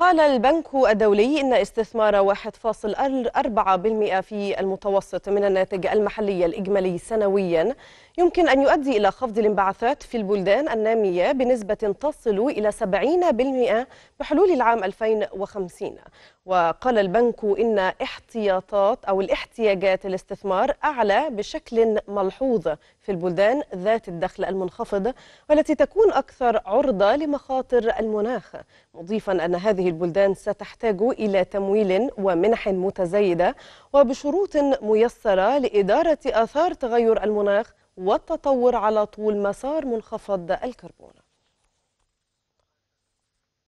قال البنك الدولي إن استثمار 1.4% في المتوسط من الناتج المحلي الإجمالي سنويا يمكن أن يؤدي إلى خفض الانبعاثات في البلدان النامية بنسبة تصل إلى 70% بحلول العام 2050 وقال البنك إن احتياطات أو الاحتياجات الاستثمار أعلى بشكل ملحوظ في البلدان ذات الدخل المنخفض والتي تكون أكثر عرضة لمخاطر المناخ مضيفا أن هذه البلدان ستحتاج إلى تمويل ومنح متزايدة وبشروط ميسرة لإدارة آثار تغير المناخ والتطور على طول مسار منخفض الكربون